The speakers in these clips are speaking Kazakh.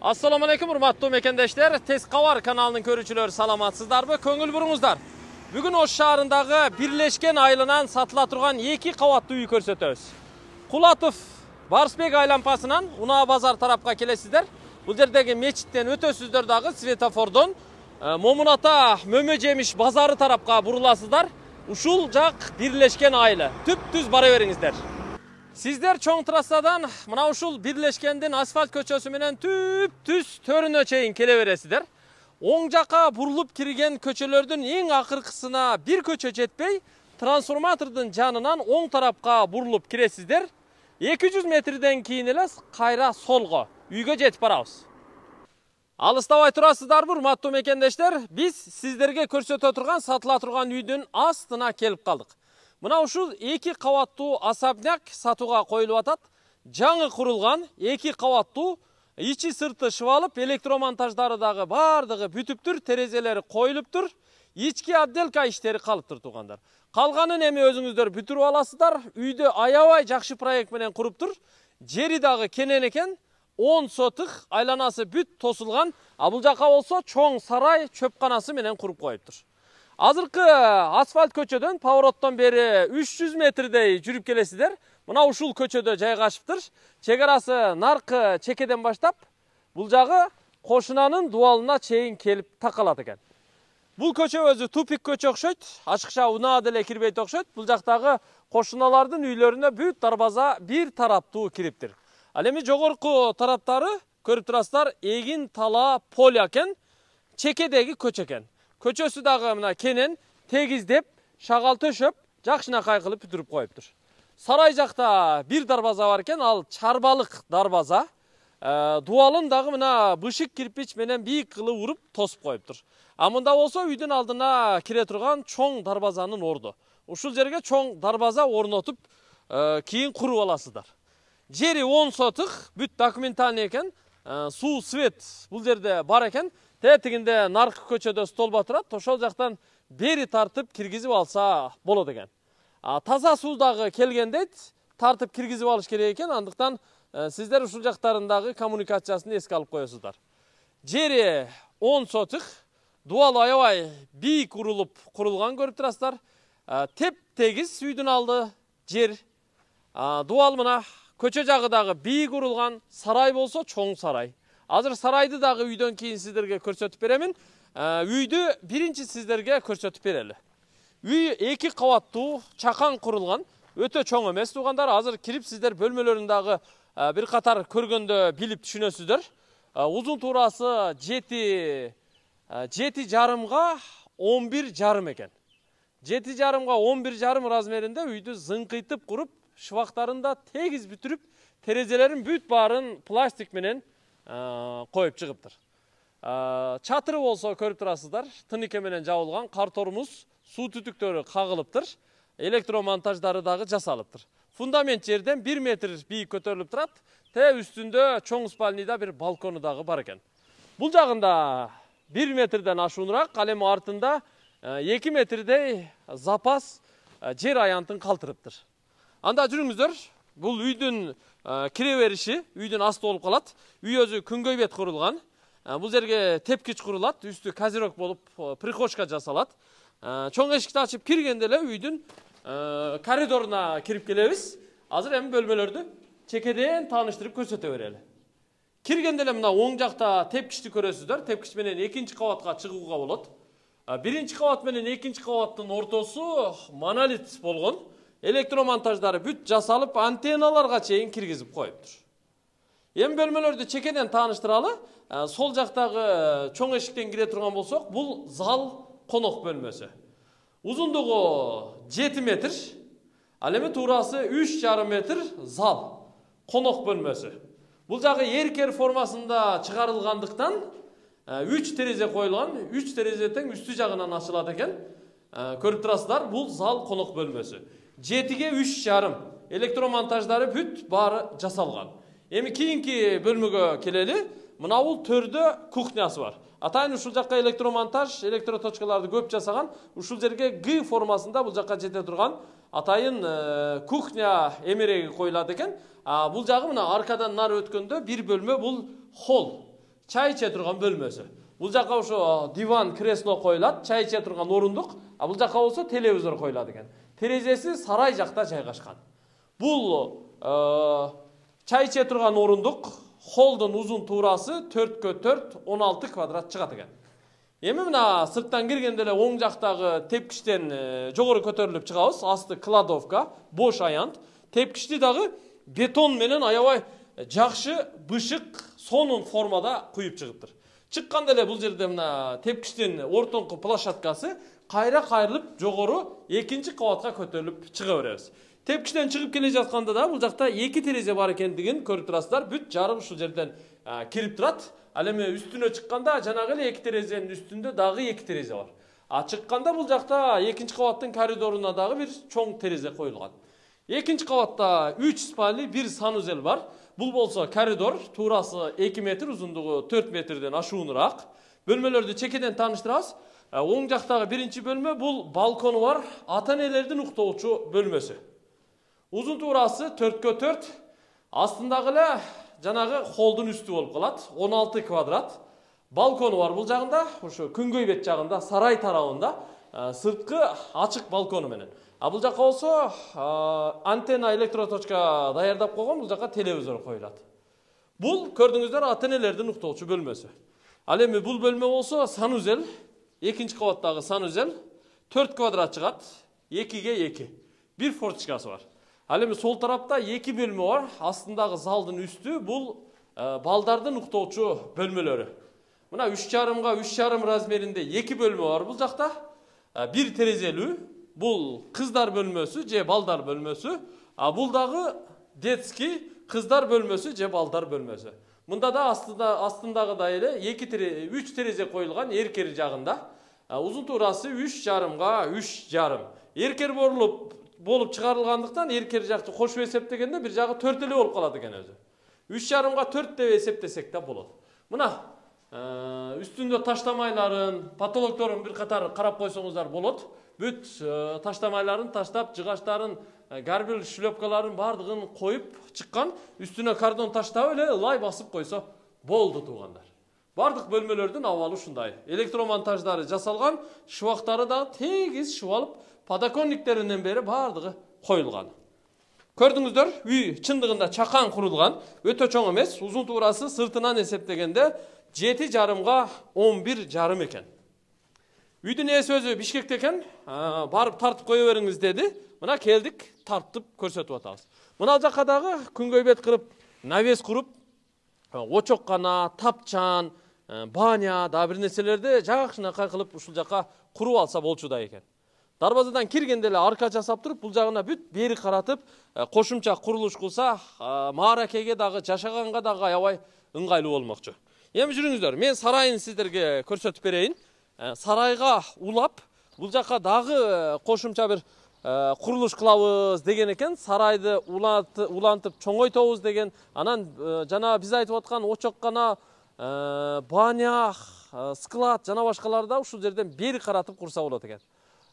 Assalamu alaikum, alaykum mekendeşler. Teskavar kanalının körücülörü salamatsızlar ve köngül burunuzlar. Bugün o şağrındağı birleşken aylanan satılatırgan turgan ikki uyu körsetöz. Kulatıf, qulatov Barsbek aylanmasidan una bozor tarafga kelasizlar bu yerdagi meçitten ötözsüzler dağı Svetafordun. E, mo'minota mo'mi jemish bazarı tarafga burulasızlar. Uşulcak birleşken aylı. tüp düz bara verinizler. Сіздер чоң трассадан мына ушул бирлешкендин асфальт көчөсү менен түп түз төрүнө чейин келе бересиздер оң жака бурулуп кирген көчөлөрдүн эң акыркысына бир көчө жетпей трансформатордун жанынан оң тарапка бурулуп киресиздер эки жүз метрден кийин эле кайра солго үйгө жетип барабыз алыстабай турасыздарбы урматтуу мекендештер биз сиздерге көрсөтө турган сатыла турган үйдүн астына келип калдык мынау ушул эки кабаттуу особняк сатуға коюлуп атат жаңы құрылған эки кабаттуу ичи сырты шыбалып электромонтаждары дагы баардыгы бүтүптүр терезелери коюлуптур ички отделка қалып калыптыр туугандар калганын эми өзүңүздөр бүтүрүп аласыздар үйдү аябай жакшы проект менен тұр жері дағы кенен екен он сотық айланасы бүт тосылған а бул жака болсо чоң сарай чөпканасы менен қойып тұр азыркы асфальт көчөдөн повороттон бери 300 метрдей жүрүп келесиздер мына ушул көчөдө жайгашыптыр чек арасы наркы чекеден баштап бул жагы кошунанын дубалына чейин келип такалат экен бул көчө өзү тупик көчө окшойт ачыкча унаа деле кирбейт окшойт бул жактагы кошуналардын үйлөрүнө бүт дарбаза бир тараптуу кириптир ал эми жогорку тараптары көрүп турасыздар эгин талаа поле экен чекедеги көчө экен көчөсү дагы мына кенен тегиздеп шагал төшөп жакшынакай кылып бүтүрүп коюптур сарай жакта бир дарбаза бар экен ал чарбалык дарбаза дубалын дагы мына бышык кирпич менен бийик кылып уруп тосуп коюптур а мында болсо үйдүн алдына кире турган чоң дарбазанын орду ушул жерге чоң дарбаза орнотуп кийин куруп аласыздар жери он сотых бүт документальный экен Э, суу свет бул жерде бар экен тетигинде нарқы көчөдө столба батырат ошол жақтан бері тартып киргизип алса болот экен таза суу дагы тартып киргизип алыш керек экен андыктан э, сиздер ушул жақтарындағы коммуникациясын эске алып коесуздар жери он сотық дуал аябай бийик урулуп курулган көрүп турасыздар э, теп тегіз үйдүн алды жер дуал мына көчө жағыдағы бийик урулган сарай болсо чоң сарай азыр сарайды дагы үйдөн кийин сиздерге көрсөтүп беремин үйдү биринчи сиздерге көрсөтүп берели үй эки кабаттуу чақан курулган өтө чоң эмес туугандар азыр кирип сиздер бөлмөлөрүн дагы бир катар көргөндө билип түшүнөсүздөр узун туурасы жети жети жарымга он бир жарым экен жети жарымга он бир жарым размеринде үйдү зыңкыйтып куруп шывақтарында тегіз бүтіріп терезелерін бүт барын пластик менен қойып шығыптыр чатыры болсо көріп тұрасыздар тыныке менен жабылған картормуз су түтүктөрү кагылыптыр электромонтаждары дагы жасалыптыр фундамент жерден 1 метр бийик көтөрүлүп турат те үстүндө чоң спальныйда бир балкону дагы бар экен бул жагында 1 метрден ашуунураак ал эми артында 2 метрдей запас жер аянтын калтырыптыр анда жүріңіздер бұл үйдің ә, кіре беріші асты болып қалады үй өзі күнгөйбет құрылған ә, бұл жерге тепкич құрылады үсті козерок болып ә, прихожка жасалады чоң эшикти ачып киргенде эле үйдүн ә, коридоруна кирип келебиз азыр эми бөлмөлөрдү чекеден тааныштырып көрсөтө берели киргенде эле мына оң жакта тепкичти көрөсүздөр тепкич менен экинчи кабатка чыгууга болот биринчи кабат менен экинчи кабаттын ортосу монолит болгон электромонтаждары бүт жасалып антенналарға чейін кіргізіп қойыптыр эми бөлмөлөрдү чекеден тааныштыралы сол жактагы чоң эшиктен кире турган болсок бул зал конок бөлмөсү узундугу жети метр ал эми туурасы үч жарым метр зал конок бөлмөсү бул жагы эркер формасында чыгарылгандыктан үч терезе коюлган үч терезе тең үстү жагынан ачылат экен көрүп турасыздар бул зал конок бөлмөсү жетіге үш жарым электромонтаждары бүт бары жасалған эми кийинки бөлмөгө келели мына бул төрдө кухнясы бар атайын ушул жакка электромонтаж электроточкаларды көп жасаган ушул жерге г формасында бул жаққа жете турган атайын кухня эмереги коюлат экен бул жагы мына аркадан нары өткөндө бир бөлмө бул холл чай иче турган бөлмөсү бул жака ошо диван кресло коюлат чай иче турган орундук а бул жака болсо телевизор коюлат экен терезесі сарай жақта жайғашқан бұл ә, э, чай іше тұрған орындық холдың ұзын турасы төрткө төрт он алты квадрат шығады екен емі мына сырттан киргенде эле оң жактагы тепкичтен э, жоғары көтеріліп чыгабыз асты кладовка бош аянт тепкішті дағы бетон менен аябай жақшы бышық сонун формада құйып шығыптыр чыкканда эле бул жерде мына тепкіштен ортоңку площадкасы қайра қайырылып жоғары екінші қабатқа көтеріліп шыға береміз тепкіштен шығып келе жатқанда да бұл жақта екі терезе бар екендігін көріп тұрасыздар бүт жарық ушул жерден кирип турат ал эми үстүнө чыкканда жанагы эле эки терезенин үстүндө дагы эки терезе бар а чыкканда бул жакта экинчи кабаттын коридоруна дагы бир чоң терезе коюлган экинчи кабатта үч спальный бир санузел бар бул болсо коридор туурасы эки метр узундугу төрт метрден ашуунураак бөлмөлөрдү чекеден тааныштырабыз Ә, оң жақтағы бірінші бөлме бұл балконы бар ата энелердин уктоочу бөлмөсү турасы төрткө төрт астындагы эле жанагы холдун үсті болып калат 16 алты квадрат балконы бар бұл жағында ушу күнгөй бет жағында сарай тарауында ә, сырткы ашық балконы менен а бул жака болсо ә, антенна электроточка даярдап койгон бұл жаққа телевизор коюлат бұл көрдіңіздер ата энелердин уктоочу бөлмөсү ал эми бул бөлмө болсо санузел екінші қабаттағы санузел төрт квадрат шығады екіге екі бір форточкасы бар ал эми сол тарапта екі бөлме бар астындағы залдың үсті бұл ә, балдардың уктоочу бөлмелері мына үч жарымга үч жарым размеринде эки бөлмө бар бул жакта ә, бир терезелүү бул кыздар бөлмөсү же балдар бөлмесі а бул дагы детский кыздар бөлмесі же балдар бөлмесі Бұнда да астындағы дайыры 3 терезе қойылған еркері жағында. Ұзын ә, турасы 3 жарымға 3 жарым. Еркер болып шығарылғандықтан еркер жақты қош өсептегенде бір жағы 4 үлі олып қалады кен 3 жарымға 4 де өсептесек де болады. Бұна, ә, үстінде таштамайларын, патологторын бір қатар қарап қойсыңыздар болады бүт э, таштамайларын таштап жыгачтарын э, гарбил шлепкаларын баардыгын коюп чыккан үстүнө кардон таштап эле ылай басып койсо болду туугандар баардык бөлмөлөрдүн абалы ушундай электромонтаждары жасалган шыбактары дагы тегиз шыбалып подоконниктеринен бери баардыгы коюлган көрдүңүздөр үй чындыгында чакан курулган өтө чоң эмес узун туурасы сыртынан эсептегенде жети жарымга он бир жарым экен үйдің не өзі бишкекте екен барып тартып қоя беріңіз деді мына келдік тартып көрсөтүп атабыз мына жаққа дагы бет кылып навес куруп очоккана тапчан баня да бир нерселерди жакшынакай кылып ушул жака куруп алса болчудай екен. дарбазадан киргенде эле арка жасап туруп бул жагына бүт бери каратып кошумча курулуш кылса мааракеге дагы жашаганга дагы аябай ыңгайлуу болмокчу эми жүрүңүздөр мен сарайын сиздерге көрсөтүп берейин Э, сарайға улап бұл жаққа дағы э, қосымша бір э, құрылыс қылабыз деген екен сарайды улантып чоңойтобуз деген анан жана биз айтып аткан очоккана баня склад жана да ушул жерден бери каратып курса болот экен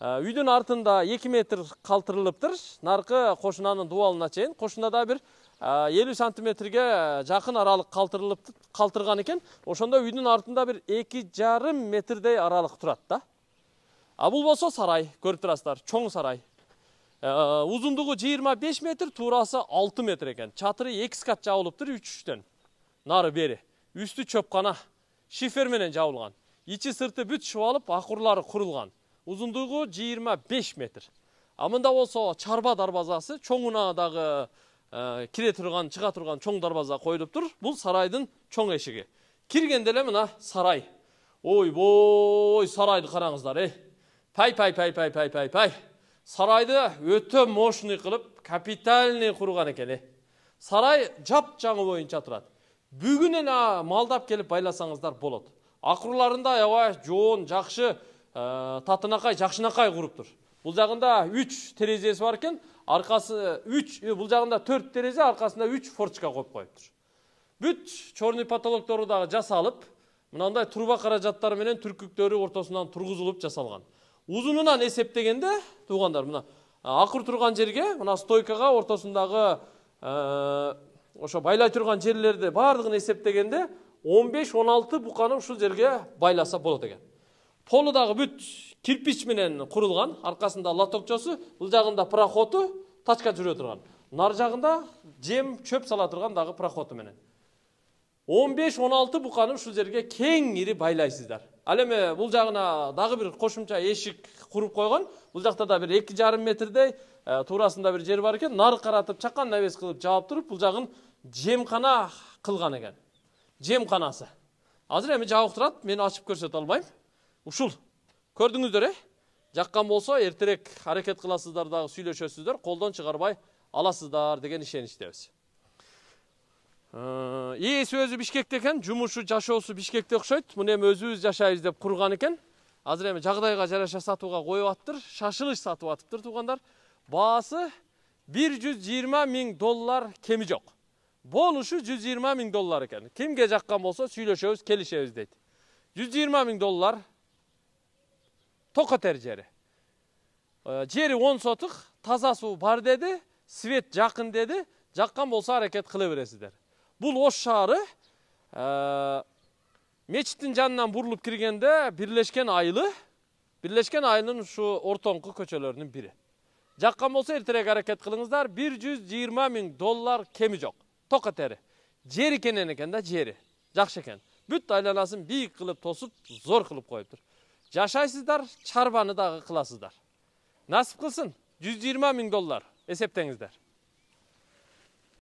үйдүн артында эки метр калтырылыптыр наркы кошунанын дубалына чейин дагы бир Э, елу сантиметрге э, жақын аралық қалтырылып қалтырған екен ошондо үйдүн артында бир эки жарым метрдей аралык турат да а бул болсо сарай көрүп турасыздар чоң сарай узундугу э, жыйырма беш метр туурасы алты метр экен чатыры эки скат жабылыптыр үч үчтөн нары бери үстү чөпкана шифер менен жабылган ичи сырты бүт шыбалып акурлары курулган узундугу жыйырма беш метр а мында болсо чарба дарбазасы чоң унаадагы Э, кире тұрған шыға тұрған чоң дарбаза қойылып тұр бұл сарайдың чоң эшиги киргенде эле мына сарай ойбой сарайды қараңыздар эй пай пай пай пай пай пай сарайды өте мощный қылып капитальный құрған екен э. сарай жап жаңы боюнча тұрады бүгін эле малдап келіп байласаңыздар болады акырларында аябай жоон жақшы э, татынакай жакшынакай құрып тұр бұл жағында үч терезесі бар екен арқасы 3 бұл жағында 4 терезе арқасында 3 форточка қойып қойып тұр бүт черный потолоктары дагы жасалып мынандай труба каражаттары менен түркүктөрү ортосунан тургузулуп жасалган узунунан эсептегенде туугандар мына акыр турган жерге мына стойкага ортосундагы ошо байлай турган жерлерди баардыгын эсептегенде 15-16 буканы ушул жерге байласа болот экен полу дагы бүт кирпич менен курулган аркасында лотокчосу бул жагында проходу тачка жүрө турган нар жагында жем чөп сала турган дагы проходу менен он беш он алты буканы ушул жерге кең ири байлайсыздар ал эми бул жагына дагы бир кошумча эшик куруп койгон бул жакта да бир эки жарым метрдей э, туурасында бир жер бар экен нары каратып чакан навес кылып жаап туруп бул жагын жемкана кылган экен жемканасы азыр эми жабык турат мен ачып көрсөтө албайм ушул көрдіңіздер е жаққан болса ертерек әрекет қыласыздар дағы сөйлешесіздер қолдан шығарбай аласыздар деген ишеничтебиз ә, и өзі бишкекте екен жумушу жашоосу бишкекте окшойт муну эми өзүбүз жашайбыз деп курган экен азыр эми жагдайга жараша сатууга коюп атыптыр шашылыш сатып атыптыр туугандар баасы бир жүз жыйырма миң доллар кеми жок болушу жүз жыйырма миң доллар экен кимге жаккан болсо сүйлөшөбүз келишебиз дейт жүз жыйырма миң доллар тоқатар жері ә, жері он сотық таза су бар деді свет жақын деді жаққан болса әрекет қыла бересіздер бұл ош шаары ә, мешіттің жанынан бұрылып кіргенде бірлешкен айылы бірлешкен айылының ұшу ортоңғы көшелерінің бірі жаққан болса ертерек әрекет қылыңыздар 120 мың доллар кемі жоқ тоқа тәрі жері кенен екен да жері жақсы екен бүт айланасын биік қылып тосып зор қылып қойып жашайсыздар чарбаны дагы кыласыздар насип кылсын жүз жыйырма доллар эсептеңиздер